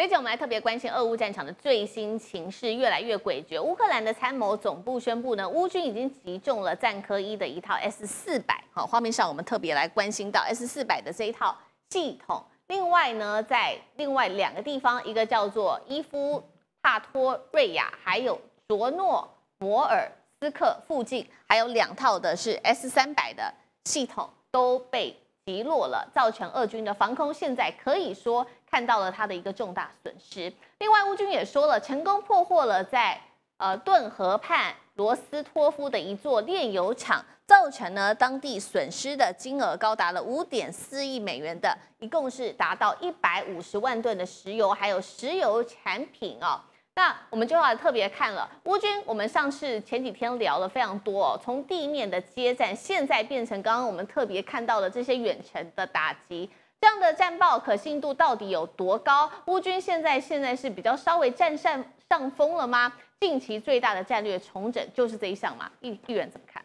最近我们来特别关心俄乌战场的最新情势，越来越诡谲。乌克兰的参谋总部宣布呢，乌军已经集中了战科一的一套 S 四百。好，画面上我们特别来关心到 S 四百的这一套系统。另外呢，在另外两个地方，一个叫做伊夫帕托瑞亚，还有卓诺摩尔斯克附近，还有两套的是 S 三百的系统都被。击落了，造成俄军的防空现在可以说看到了它的一个重大损失。另外，乌军也说了，成功破获了在呃顿河畔罗斯托夫的一座炼油厂，造成呢当地损失的金额高达了五点四亿美元的，一共是达到一百五十万吨的石油，还有石油产品啊。那我们就要特别看了乌军，我们上次前几天聊了非常多，哦，从地面的接战现在变成刚刚我们特别看到的这些远程的打击，这样的战报可信度到底有多高？乌军现在现在是比较稍微占上上风了吗？近期最大的战略重整就是这一项嘛？议议员怎么看？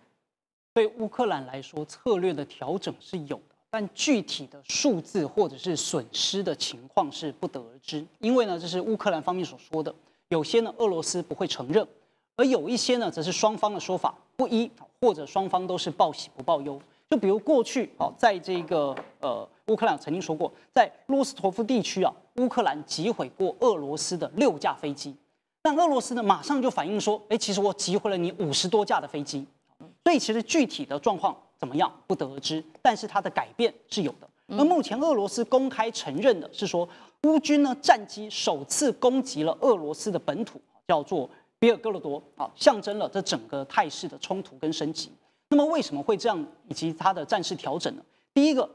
对乌克兰来说，策略的调整是有的，但具体的数字或者是损失的情况是不得而知，因为呢，这是乌克兰方面所说的。有些呢，俄罗斯不会承认，而有一些呢，则是双方的说法不一，或者双方都是报喜不报忧。就比如过去啊，在这个呃乌克兰曾经说过，在罗斯托夫地区啊，乌克兰击毁过俄罗斯的六架飞机，但俄罗斯呢，马上就反应说，哎，其实我击毁了你五十多架的飞机。所以其实具体的状况。怎么样不得而知，但是它的改变是有的。那目前俄罗斯公开承认的是说，乌军呢战机首次攻击了俄罗斯的本土，叫做比尔格罗多啊，象征了这整个态势的冲突跟升级。那么为什么会这样，以及它的战事调整呢？第一个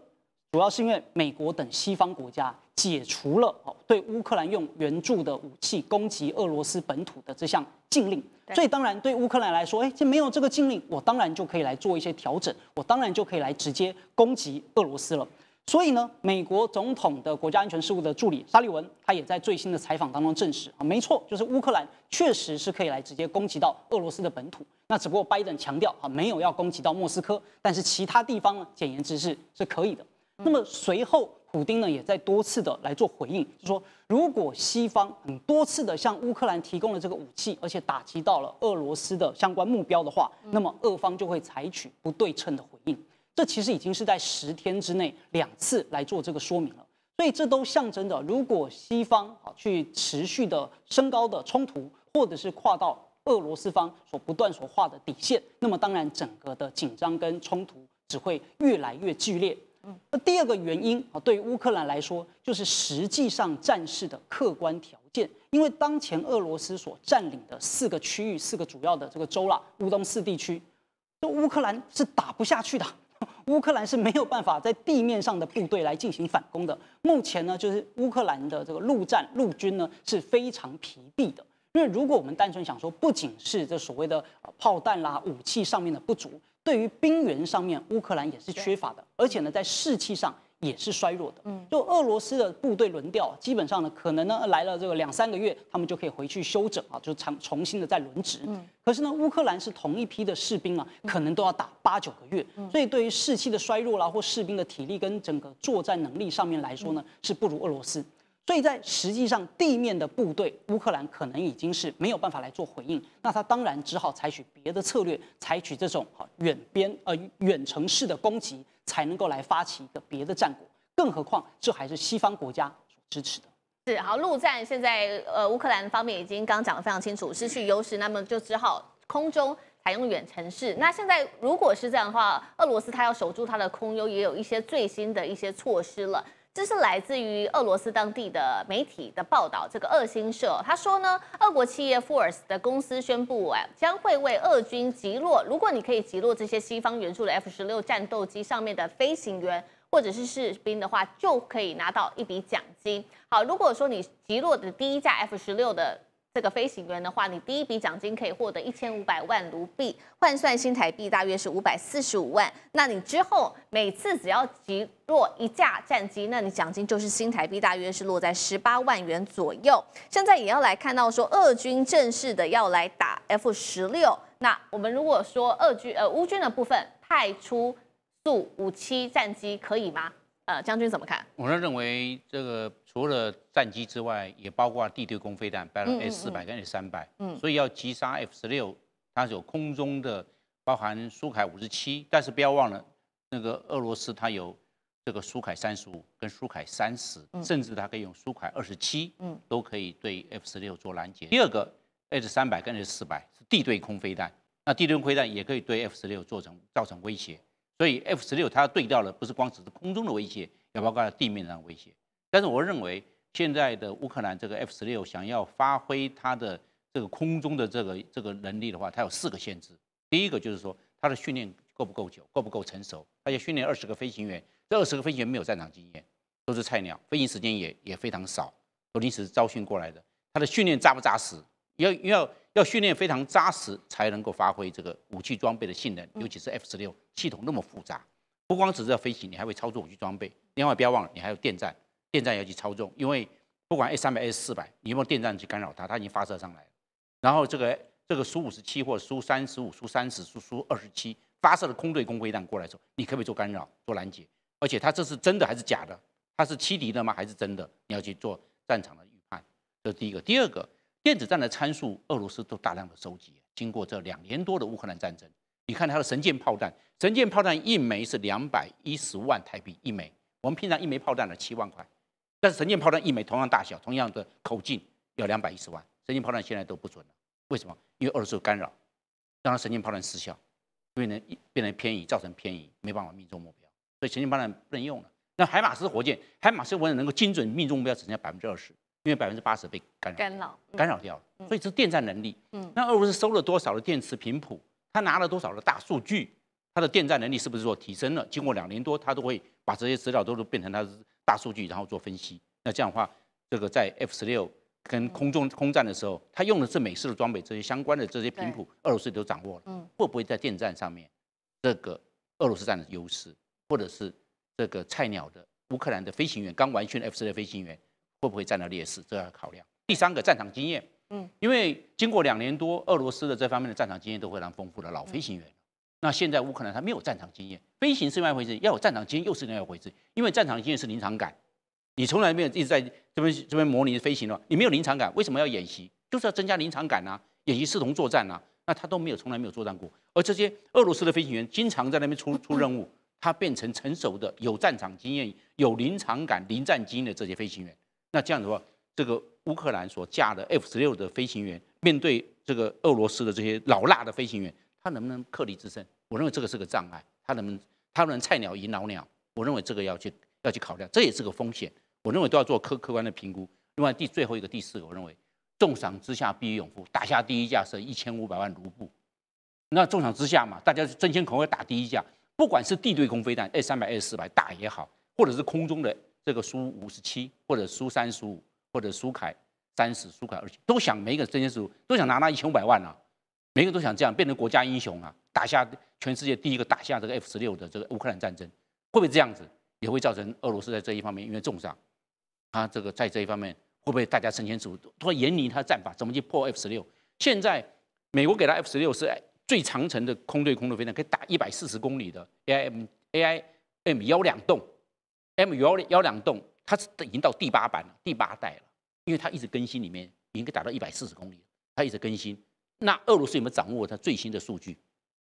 主要是因为美国等西方国家。解除了对乌克兰用援助的武器攻击俄罗斯本土的这项禁令，所以当然对乌克兰来说，哎，这没有这个禁令，我当然就可以来做一些调整，我当然就可以来直接攻击俄罗斯了。所以呢，美国总统的国家安全事务的助理沙利文他也在最新的采访当中证实，啊，没错，就是乌克兰确实是可以来直接攻击到俄罗斯的本土。那只不过拜登强调啊，没有要攻击到莫斯科，但是其他地方呢，简言之是是可以的。那么随后。普京呢也在多次的来做回应，就说如果西方很多次的向乌克兰提供了这个武器，而且打击到了俄罗斯的相关目标的话，那么俄方就会采取不对称的回应。这其实已经是在十天之内两次来做这个说明了。所以这都象征着，如果西方啊去持续的升高的冲突，或者是跨到俄罗斯方所不断所画的底线，那么当然整个的紧张跟冲突只会越来越剧烈。那第二个原因啊，对于乌克兰来说，就是实际上战事的客观条件。因为当前俄罗斯所占领的四个区域、四个主要的这个州啦，乌东四地区，这乌克兰是打不下去的，乌克兰是没有办法在地面上的部队来进行反攻的。目前呢，就是乌克兰的这个陆战陆军呢是非常疲惫的，因为如果我们单纯想说，不仅是这所谓的炮弹啦、武器上面的不足。对于兵源上面，乌克兰也是缺乏的，而且呢，在士气上也是衰弱的。嗯，就俄罗斯的部队轮调，基本上呢，可能呢来了这个两三个月，他们就可以回去休整啊，就重重新的再轮值。嗯，可是呢，乌克兰是同一批的士兵啊，可能都要打八九个月，所以对于士气的衰弱啦，或士兵的体力跟整个作战能力上面来说呢，是不如俄罗斯。所以在实际上，地面的部队，乌克兰可能已经是没有办法来做回应，那他当然只好采取别的策略，采取这种远边呃远程式的攻击，才能够来发起一个别的战果。更何况这还是西方国家所支持的。是，好，陆战现在呃乌克兰方面已经刚讲得非常清楚，失去优势，那么就只好空中采用远程式。那现在如果是这样的话，俄罗斯他要守住他的空优，也有一些最新的一些措施了。这是来自于俄罗斯当地的媒体的报道，这个俄新社他说呢，俄国企业 FORCE 的公司宣布啊，将会为俄军击落，如果你可以击落这些西方援助的 F 十六战斗机上面的飞行员或者是士兵的话，就可以拿到一笔奖金。好，如果说你击落的第一架 F 十六的。这个飞行员的话，你第一笔奖金可以获得一千五百万卢币，换算新台币大约是五百四十五万。那你之后每次只要击落一架战机，那你奖金就是新台币大约是落在十八万元左右。现在也要来看到说，俄军正式的要来打 F 十六，那我们如果说俄军呃乌军的部分派出速五七战机可以吗？呃，将军怎么看？我是认为这个。除了战机之外，也包括地对空飞弹，比如 S 四百跟 S 三百，所以要击杀 F 十六，它是有空中的，包含苏凯五十七。但是不要忘了，那个俄罗斯它有这个苏凯三十五跟苏凯三十，甚至它可以用苏凯二十七，嗯，都可以对 F 十六做拦截。第二个 S 三百跟 S 四百是地对空飞弹，那地对空飞弹也可以对 F 十六做成造成威胁。所以 F 十六它要对掉了，不是光只是空中的威胁，要包括在地面上威胁。但是我认为，现在的乌克兰这个 F 十六想要发挥它的这个空中的这个这个能力的话，它有四个限制。第一个就是说，它的训练够不够久，够不够成熟？它要训练二十个飞行员，这二十个飞行员没有战场经验，都是菜鸟，飞行时间也也非常少，都临时招训过来的。它的训练扎不扎实？要要要训练非常扎实，才能够发挥这个武器装备的性能。尤其是 F 十六系统那么复杂，不光只是要飞行，你还会操作武器装备。另外，不要忘了，你还有电站。电站要去操纵，因为不管 S 三百、S 四百，你用电站去干扰它，它已经发射上来了。然后这个这个输五十七，或者数三十五、数三十、数数二十七发射的空对空飞弹过来的时候，你可不可以做干扰、做拦截？而且它这是真的还是假的？它是欺敌的吗？还是真的？你要去做战场的预判，这是第一个。第二个，电子战的参数，俄罗斯都大量的收集。经过这两年多的乌克兰战争，你看它的神箭炮弹，神箭炮弹一枚是两百一十万台币一枚，我们平常一枚炮弹呢七万块。但是神箭炮弹一枚同样大小、同样的口径，要两百一十万。神箭炮弹现在都不准了，为什么？因为二次受干扰，让神箭炮弹失效，变成变成偏移，造成偏移，没办法命中目标，所以神箭炮弹不能用了。那海马斯火箭，海马斯火箭能够精准命中目标，只剩下百分之二十，因为百分之八十被干扰、干扰、干扰掉了。所以这是电站能力。嗯，那俄罗斯收了多少的电磁频谱？他拿了多少的大数据？他的电站能力是不是说提升了？经过两年多，他都会把这些资料都都变成他。大数据，然后做分析。那这样的话，这个在 F 十六跟空中空战的时候，他用的是美式的装备，这些相关的这些频谱，俄罗斯都掌握了。嗯，会不会在电站上面，这个俄罗斯占的优势，或者是这个菜鸟的乌克兰的飞行员刚完训 F 十六飞行员，会不会占到劣势？这要考量。第三个战场经验，嗯，因为经过两年多，俄罗斯的这方面的战场经验都非常丰富的老飞行员。那现在乌克兰它没有战场经验，飞行是另外一回事，要有战场经验又是另外一回事。因为战场经验是临场感，你从来没有一直在这边这边模拟飞行了，你没有临场感，为什么要演习？就是要增加临场感呐，演习视同作战呐。那他都没有从来没有作战过，而这些俄罗斯的飞行员经常在那边出出任务，他变成成熟的有战场经验、有临场感、临战经验的这些飞行员。那这样的话，这个乌克兰所驾的 F 十六的飞行员面对这个俄罗斯的这些老辣的飞行员。他能不能克敌制胜？我认为这个是个障碍。他能不能他能菜鸟赢老鸟？我认为这个要去要去考量，这也是个风险。我认为都要做客客观的评估。另外第最后一个第四个，我认为重赏之下必有勇夫，打下第一架是一千五百万卢布。那重赏之下嘛，大家争先恐后打第一架，不管是地对空飞弹二三百、二四百打也好，或者是空中的这个苏五十七或者苏三十五或者苏凯三十、苏凯二十，都想每一个争先恐后都想拿那一千五百万啊。每个人都想这样变成国家英雄啊！打下全世界第一个打下这个 F 十六的这个乌克兰战争，会不会这样子？也会造成俄罗斯在这一方面因为重伤。他这个在这一方面会不会大家争先恐他会研拟他的战法怎么去破 F 十六？现在美国给他 F 十六是最长程的空对空的飞弹，可以打一百四十公里的 AIM AIM 幺两栋，M 幺幺两栋，它是已经到第八版了，第八代了，因为它一直更新，里面已经可以打到一百四十公里了，它一直更新。那俄罗斯有没有掌握它最新的数据？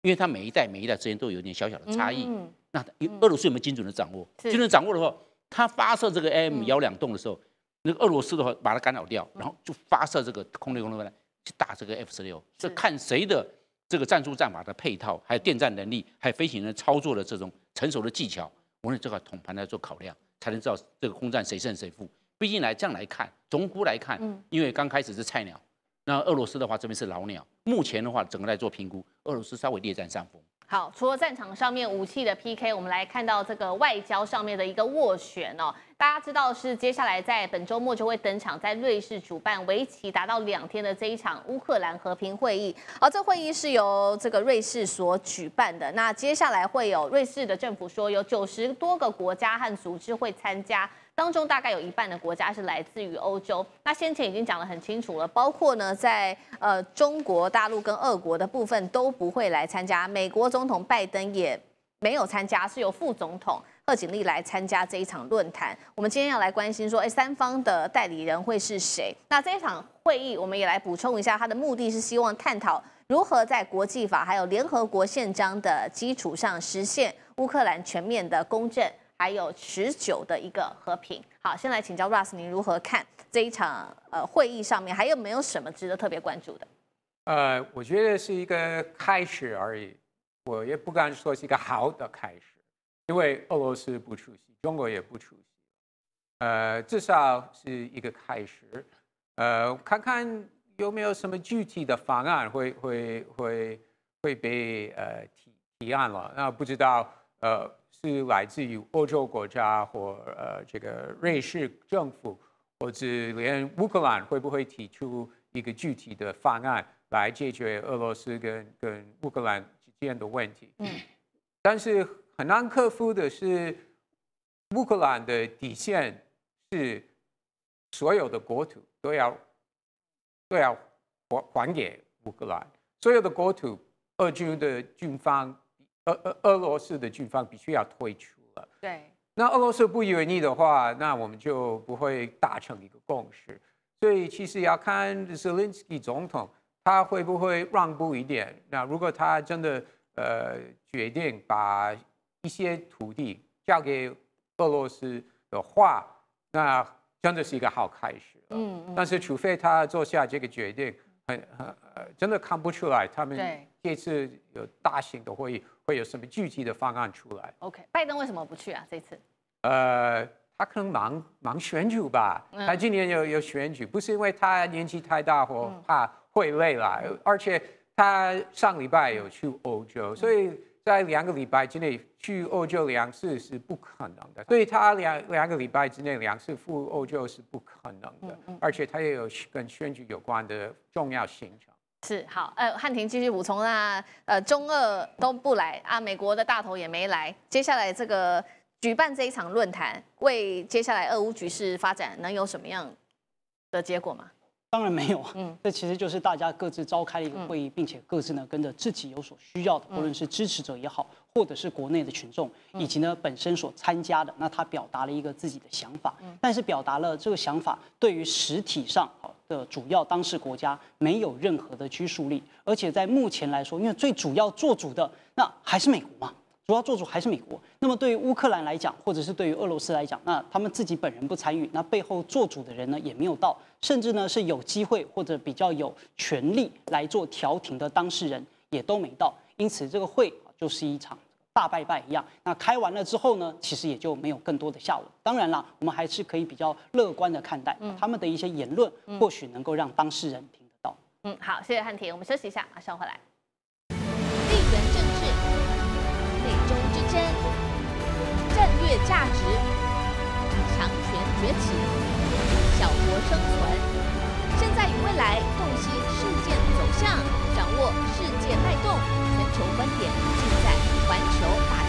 因为它每一代每一代之间都有点小小的差异。那俄罗斯有没有精准的掌握？精准掌握的话，它发射这个 M 幺两栋的时候，那个俄罗斯的话把它干扰掉，然后就发射这个空对空导弹去打这个 F 十六。这看谁的这个战术战法的配套，还有电站能力，还有飞行员操作的这种成熟的技巧。我们这个统盘来做考量，才能知道这个空战谁胜谁负。毕竟来这样来看，总估来看，因为刚开始是菜鸟。那俄罗斯的话，这边是老鸟。目前的话，整个在做评估，俄罗斯稍微略占上风。好，除了战场上面武器的 PK，我们来看到这个外交上面的一个斡旋哦。大家知道是接下来在本周末就会登场，在瑞士主办为期达到两天的这一场乌克兰和平会议。而这会议是由这个瑞士所举办的。那接下来会有瑞士的政府说，有九十多个国家和组织会参加，当中大概有一半的国家是来自于欧洲。那先前已经讲得很清楚了，包括呢在呃中国大陆跟俄国的部分都不会来参加，美国总统拜登也没有参加，是由副总统。贺锦丽来参加这一场论坛，我们今天要来关心说，哎，三方的代理人会是谁？那这一场会议，我们也来补充一下，它的目的是希望探讨如何在国际法还有联合国宪章的基础上，实现乌克兰全面的公正还有持久的一个和平。好，先来请教 Russ，您如何看这一场呃会议上面还有没有什么值得特别关注的？呃，我觉得是一个开始而已，我也不敢说是一个好的开始。因为俄罗斯不出席，中国也不出席，呃，至少是一个开始，呃，看看有没有什么具体的方案会会会会被呃提提案了。那不知道呃是来自于欧洲国家或呃这个瑞士政府，或者连乌克兰会不会提出一个具体的方案来解决俄罗斯跟跟乌克兰之间的问题？嗯，但是。很难克服的是，乌克兰的底线是所有的国土都要，都要还还给乌克兰，所有的国土，俄军的军方，俄俄俄罗斯的军方必须要退出了。对，那俄罗斯不愿意的话，那我们就不会达成一个共识。所以其实要看泽 s 斯基总统他会不会让步一点。那如果他真的呃决定把一些土地交给俄罗斯的话，那真的是一个好开始。嗯，但是除非他做下这个决定，很很真的看不出来他们这次有大型的会议会有什么具体的方案出来。OK，拜登为什么不去啊？这次？呃，他可能忙忙选举吧。他今年有有选举，不是因为他年纪太大或怕会累了，而且他上礼拜有去欧洲，所以。在两个礼拜之内去欧洲两次是不可能的，所以他两两个礼拜之内两次赴欧洲是不可能的，而且他也有跟选举有关的重要行程。是好，呃，汉庭继续补充啊，呃，中二都不来啊，美国的大头也没来，接下来这个举办这一场论坛，为接下来俄乌局势发展能有什么样的结果吗？当然没有啊，嗯，这其实就是大家各自召开了一个会议，并且各自呢跟着自己有所需要的，无论是支持者也好，或者是国内的群众，以及呢本身所参加的，那他表达了一个自己的想法，但是表达了这个想法对于实体上的主要当事国家没有任何的拘束力，而且在目前来说，因为最主要做主的那还是美国嘛。主要做主还是美国。那么对于乌克兰来讲，或者是对于俄罗斯来讲，那他们自己本人不参与，那背后做主的人呢也没有到，甚至呢是有机会或者比较有权利来做调停的当事人也都没到。因此这个会就是一场大拜拜一样。那开完了之后呢，其实也就没有更多的下文。当然了，我们还是可以比较乐观的看待他们的一些言论，或许能够让当事人听得到。嗯，好，谢谢汉庭，我们休息一下，马上回来。越价值，强权崛起，小国生存，现在与未来，洞悉世界走向，掌握世界脉动，全球观点尽在环球大。